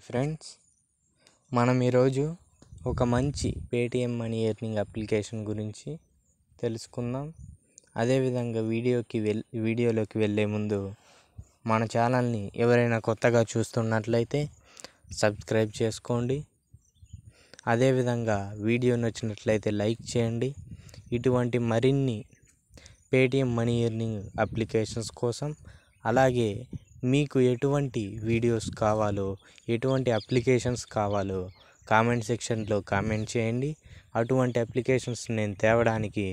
hi friends మనం ఈరోజు ఒక మంచి పేటిఎం మనీ ఎర్నింగ్ అప్లికేషన్ గురించి తెలుసుకుందాం అదేవిధంగా వీడియోకి వెల్ వీడియోలోకి వెళ్ళే ముందు మన ఛానల్ని ఎవరైనా కొత్తగా చూస్తున్నట్లయితే సబ్స్క్రైబ్ చేసుకోండి అదేవిధంగా వీడియో నచ్చినట్లయితే లైక్ చేయండి ఇటువంటి మరిన్ని పేటిఎం మనీ ఎర్నింగ్ అప్లికేషన్స్ కోసం అలాగే మీకు ఎటువంటి వీడియోస్ కావాలో ఎటువంటి అప్లికేషన్స్ కావాలో కామెంట్ సెక్షన్లో కామెంట్ చేయండి అటువంటి అప్లికేషన్స్ నేను తేవడానికి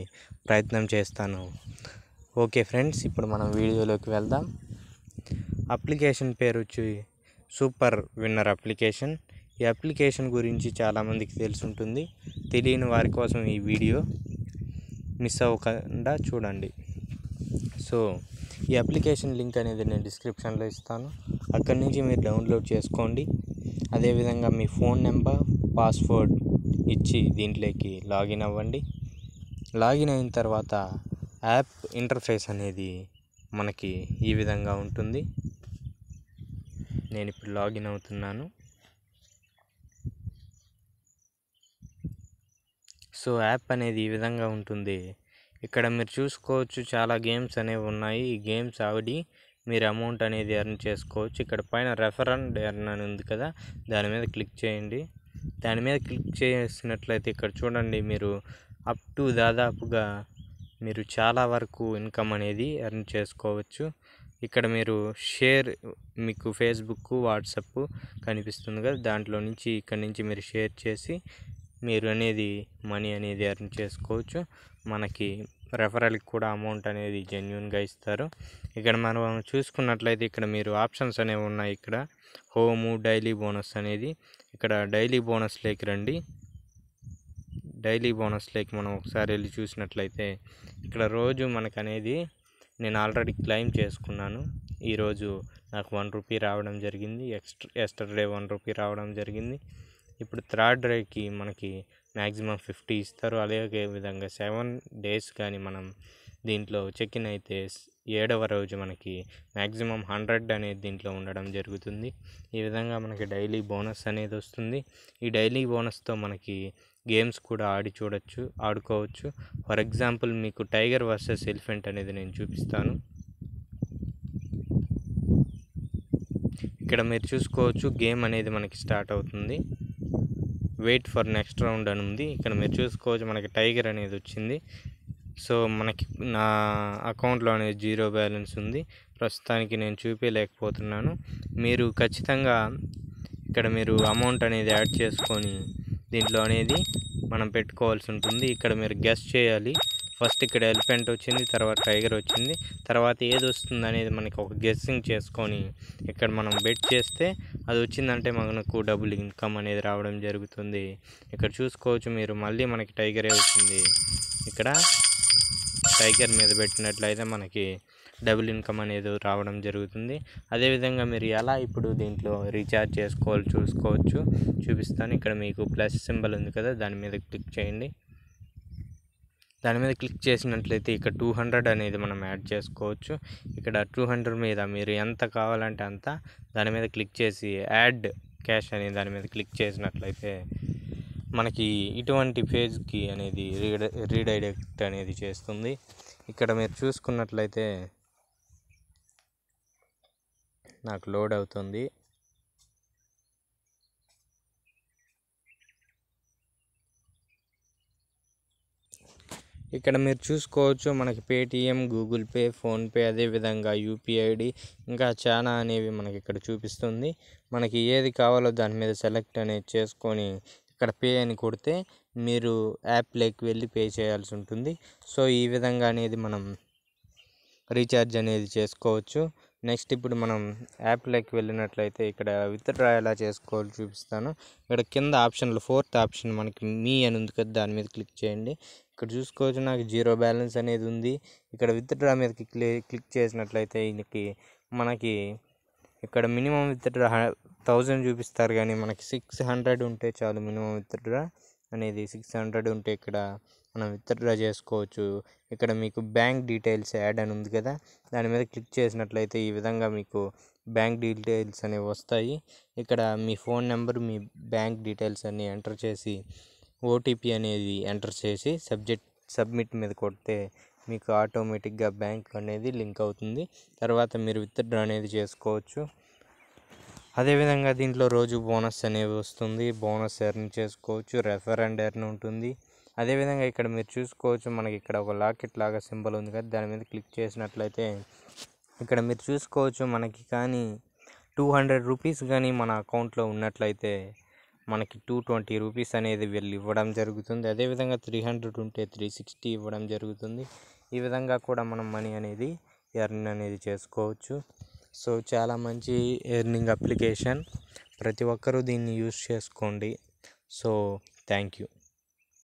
ప్రయత్నం చేస్తాను ఓకే ఫ్రెండ్స్ ఇప్పుడు మనం వీడియోలోకి వెళ్దాం అప్లికేషన్ పేరు వచ్చి సూపర్ విన్నర్ అప్లికేషన్ ఈ అప్లికేషన్ గురించి చాలామందికి తెలిసి ఉంటుంది తెలియని వారి కోసం ఈ వీడియో మిస్ అవ్వకుండా చూడండి సో ఈ అప్లికేషన్ లింక్ అనేది నేను డిస్క్రిప్షన్లో ఇస్తాను అక్కడి నుంచి మీరు డౌన్లోడ్ చేసుకోండి అదేవిధంగా మీ ఫోన్ నెంబర్ పాస్వర్డ్ ఇచ్చి దీంట్లోకి లాగిన్ అవ్వండి లాగిన్ అయిన తర్వాత యాప్ ఇంటర్ఫేస్ అనేది మనకి ఈ విధంగా ఉంటుంది నేను ఇప్పుడు లాగిన్ అవుతున్నాను సో యాప్ అనేది ఈ విధంగా ఉంటుంది ఇక్కడ మీరు చూసుకోవచ్చు చాలా గేమ్స్ అనేవి ఉన్నాయి ఈ గేమ్స్ ఆవిడి మీరు అమౌంట్ అనేది ఎర్న్ చేసుకోవచ్చు ఇక్కడ పైన రెఫర్ అండ్ ఎర్న్ అని ఉంది కదా దాని మీద క్లిక్ చేయండి దాని మీద క్లిక్ చేసినట్లయితే ఇక్కడ చూడండి మీరు అప్ టు దాదాపుగా మీరు చాలా వరకు ఇన్కమ్ అనేది ఎర్న్ చేసుకోవచ్చు ఇక్కడ మీరు షేర్ మీకు ఫేస్బుక్ వాట్సప్ కనిపిస్తుంది కదా దాంట్లో నుంచి ఇక్కడ నుంచి మీరు షేర్ చేసి మీరు అనేది మనీ అనేది ఎర్న్ చేసుకోవచ్చు మనకి రెఫరల్కి కూడా అమౌంట్ అనేది జెన్యున్గా ఇస్తారు ఇక్కడ మనం చూసుకున్నట్లయితే ఇక్కడ మీరు ఆప్షన్స్ అనేవి ఉన్నాయి ఇక్కడ హోము డైలీ బోనస్ అనేది ఇక్కడ డైలీ బోనస్ రండి డైలీ బోనస్ లేక్ మనం ఒకసారి వెళ్ళి చూసినట్లయితే ఇక్కడ రోజు మనకు అనేది నేను ఆల్రెడీ క్లెయిమ్ చేసుకున్నాను ఈరోజు నాకు వన్ రూపీ రావడం జరిగింది ఎక్స్ట్రా ఎస్టర్డే వన్ రూపీ రావడం జరిగింది ఇప్పుడు థర్డ్ డ్రైవ్కి మనకి మ్యాక్సిమం ఫిఫ్టీ ఇస్తారు అలాగే విధంగా సెవెన్ డేస్ కానీ మనం దీంట్లో చెక్ ఇన్ అయితే ఏడవ రోజు మనకి మ్యాక్సిమం హండ్రెడ్ అనేది దీంట్లో ఉండడం జరుగుతుంది ఈ విధంగా మనకి డైలీ బోనస్ అనేది వస్తుంది ఈ డైలీ బోనస్తో మనకి గేమ్స్ కూడా ఆడి చూడొచ్చు ఆడుకోవచ్చు ఫర్ ఎగ్జాంపుల్ మీకు టైగర్ వర్సెస్ ఎలిఫెంట్ అనేది నేను చూపిస్తాను ఇక్కడ మీరు చూసుకోవచ్చు గేమ్ అనేది మనకి స్టార్ట్ అవుతుంది వెయిట్ ఫర్ నెక్స్ట్ రౌండ్ అని ఉంది ఇక్కడ మీరు చూసుకోవచ్చు మనకి టైగర్ అనేది వచ్చింది సో మనకి నా అకౌంట్లో అనేది జీరో బ్యాలెన్స్ ఉంది ప్రస్తుతానికి నేను చూపించలేకపోతున్నాను మీరు ఖచ్చితంగా ఇక్కడ మీరు అమౌంట్ అనేది యాడ్ చేసుకొని దీంట్లో అనేది మనం పెట్టుకోవాల్సి ఉంటుంది ఇక్కడ మీరు గెస్ట్ చేయాలి ఫస్ట్ ఇక్కడ ఎలిఫెంట్ వచ్చింది తర్వాత టైగర్ వచ్చింది తర్వాత ఏది వస్తుంది అనేది మనకి ఒక గెస్సింగ్ చేసుకొని ఇక్కడ మనం బెట్ చేస్తే అది వచ్చిందంటే మనకు డబుల్ ఇన్కమ్ అనేది రావడం జరుగుతుంది ఇక్కడ చూసుకోవచ్చు మీరు మళ్ళీ మనకి టైగరే వచ్చింది ఇక్కడ టైగర్ మీద పెట్టినట్లయితే మనకి డబుల్ ఇన్కమ్ అనేది రావడం జరుగుతుంది అదేవిధంగా మీరు ఎలా ఇప్పుడు దీంట్లో రీఛార్జ్ చేసుకోవాలి చూసుకోవచ్చు చూపిస్తాను ఇక్కడ మీకు ప్లస్ సింబల్ ఉంది కదా దాని మీద క్లిక్ చేయండి దాని మీద క్లిక్ చేసినట్లయితే ఇక్కడ టూ హండ్రెడ్ అనేది మనం యాడ్ చేసుకోవచ్చు ఇక్కడ టూ హండ్రెడ్ మీద మీరు ఎంత కావాలంటే అంత దాని మీద క్లిక్ చేసి యాడ్ క్యాష్ అనే దాని మీద క్లిక్ చేసినట్లయితే మనకి ఇటువంటి పేజ్కి అనేది రీడ రీడైరెక్ట్ అనేది చేస్తుంది ఇక్కడ మీరు చూసుకున్నట్లయితే నాకు లోడ్ అవుతుంది ఇక్కడ మీరు చూసుకోవచ్చు మనకి పేటిఎం గూగుల్ పే ఫోన్పే అదేవిధంగా యూపీఐడి ఇంకా చాలా అనేవి మనకి ఇక్కడ చూపిస్తుంది మనకి ఏది కావాలో దాని మీద సెలెక్ట్ అనేది చేసుకొని ఇక్కడ పే అని కొడితే మీరు యాప్లోకి వెళ్ళి పే చేయాల్సి ఉంటుంది సో ఈ విధంగా అనేది మనం రీఛార్జ్ అనేది చేసుకోవచ్చు నెక్స్ట్ ఇప్పుడు మనం యాప్లోకి వెళ్ళినట్లయితే ఇక్కడ విత్డ్రా ఎలా చేసుకోవాలో చూపిస్తాను ఇక్కడ కింద ఆప్షన్లు ఫోర్త్ ఆప్షన్ మనకి మీ అని ఉంది కదా దాని మీద క్లిక్ చేయండి ఇక్కడ చూసుకోవచ్చు నాకు జీరో బ్యాలెన్స్ అనేది ఉంది ఇక్కడ విత్డ్రా మీద క్లిక్ చేసినట్లయితే ఈయనకి మనకి ఇక్కడ మినిమం విత్డ్రా థౌజండ్ చూపిస్తారు కానీ మనకి సిక్స్ హండ్రెడ్ ఉంటే చాలు మినిమం విత్డ్రా అనేది సిక్స్ హండ్రెడ్ ఉంటే ఇక్కడ మనం విత్డ్రా చేసుకోవచ్చు ఇక్కడ మీకు బ్యాంక్ డీటెయిల్స్ యాడ్ అని ఉంది కదా దాని మీద క్లిక్ చేసినట్లయితే ఈ విధంగా మీకు బ్యాంక్ డీటెయిల్స్ అనేవి వస్తాయి ఇక్కడ మీ ఫోన్ నెంబర్ మీ బ్యాంక్ డీటెయిల్స్ అన్ని ఎంటర్ చేసి ఓటీపీ అనేది ఎంటర్ చేసి సబ్జెక్ట్ సబ్మిట్ మీద కొడితే మీకు ఆటోమేటిక్గా బ్యాంక్ అనేది లింక్ అవుతుంది తర్వాత మీరు విత్డ్రా అనేది చేసుకోవచ్చు అదేవిధంగా దీంట్లో రోజు బోనస్ అనేవి వస్తుంది బోనస్ ఎర్న్ చేసుకోవచ్చు రెఫర్ అండ్ ఎర్న్ ఉంటుంది అదేవిధంగా ఇక్కడ మీరు చూసుకోవచ్చు మనకి ఇక్కడ ఒక లాకెట్ లాగా సింబల్ ఉంది కదా దాని మీద క్లిక్ చేసినట్లయితే ఇక్కడ మీరు చూసుకోవచ్చు మనకి కానీ టూ హండ్రెడ్ రూపీస్ కానీ మన అకౌంట్లో ఉన్నట్లయితే మనకి టూ ట్వంటీ రూపీస్ అనేది వీళ్ళు ఇవ్వడం జరుగుతుంది అదేవిధంగా త్రీ హండ్రెడ్ ఉంటే త్రీ సిక్స్టీ ఇవ్వడం జరుగుతుంది ఈ విధంగా కూడా మనం మనీ అనేది ఎర్నింగ్ అనేది చేసుకోవచ్చు సో చాలా మంచి ఎర్నింగ్ అప్లికేషన్ ప్రతి ఒక్కరూ దీన్ని యూజ్ చేసుకోండి సో థ్యాంక్ యూ